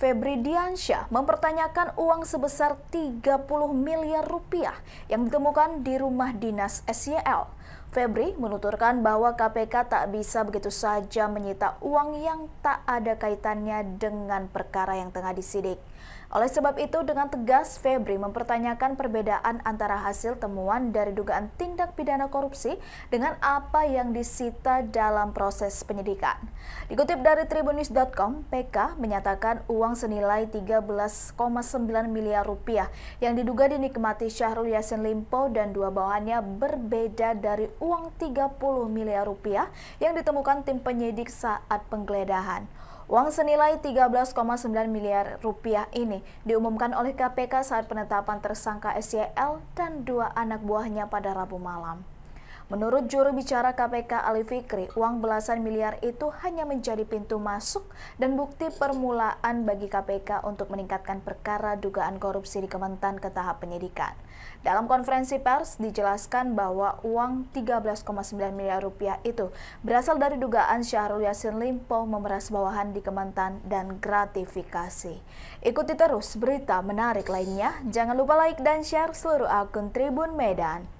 Febri Diansyah mempertanyakan uang sebesar 30 miliar rupiah yang ditemukan di rumah dinas SYL. Febri menuturkan bahwa KPK tak bisa begitu saja menyita uang yang tak ada kaitannya dengan perkara yang tengah disidik. Oleh sebab itu, dengan tegas Febri mempertanyakan perbedaan antara hasil temuan dari dugaan tindak pidana korupsi dengan apa yang disita dalam proses penyidikan. Dikutip dari tribunnews.com, PK menyatakan uang senilai 13,9 miliar rupiah yang diduga dinikmati Syahrul Yassin Limpo dan dua bawahannya berbeda dari dari uang 30 miliar rupiah yang ditemukan tim penyidik saat penggeledahan. Uang senilai 13,9 miliar rupiah ini diumumkan oleh KPK saat penetapan tersangka SYL dan dua anak buahnya pada Rabu malam. Menurut juru bicara KPK Ali Fikri, uang belasan miliar itu hanya menjadi pintu masuk dan bukti permulaan bagi KPK untuk meningkatkan perkara dugaan korupsi di Kementan ke tahap penyidikan. Dalam konferensi pers dijelaskan bahwa uang 13,9 miliar rupiah itu berasal dari dugaan Syahrul Yasin Limpo memeras bawahan di Kementan dan gratifikasi. Ikuti terus berita menarik lainnya. Jangan lupa like dan share seluruh akun Tribun Medan.